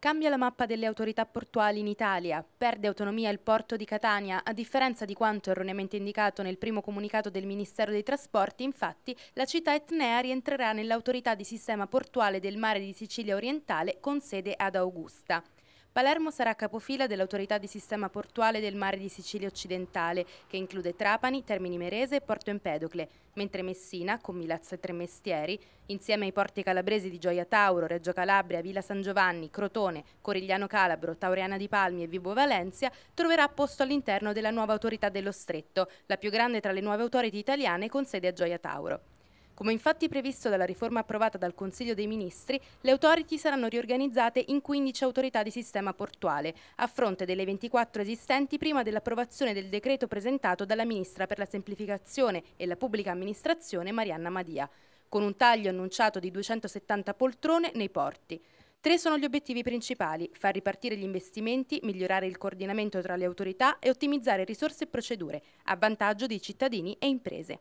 Cambia la mappa delle autorità portuali in Italia, perde autonomia il porto di Catania, a differenza di quanto erroneamente indicato nel primo comunicato del Ministero dei Trasporti, infatti la città etnea rientrerà nell'autorità di sistema portuale del mare di Sicilia orientale con sede ad Augusta. Palermo sarà capofila dell'autorità di sistema portuale del mare di Sicilia occidentale, che include Trapani, Termini Merese e Porto Empedocle, mentre Messina, con Milazzo e Tremestieri, insieme ai porti calabresi di Gioia Tauro, Reggio Calabria, Villa San Giovanni, Crotone, Corigliano Calabro, Taureana di Palmi e Vibo Valencia, troverà posto all'interno della nuova autorità dello Stretto, la più grande tra le nuove autorità italiane con sede a Gioia Tauro. Come infatti previsto dalla riforma approvata dal Consiglio dei Ministri, le authority saranno riorganizzate in 15 autorità di sistema portuale, a fronte delle 24 esistenti prima dell'approvazione del decreto presentato dalla Ministra per la semplificazione e la pubblica amministrazione Marianna Madia, con un taglio annunciato di 270 poltrone nei porti. Tre sono gli obiettivi principali, far ripartire gli investimenti, migliorare il coordinamento tra le autorità e ottimizzare risorse e procedure, a vantaggio di cittadini e imprese.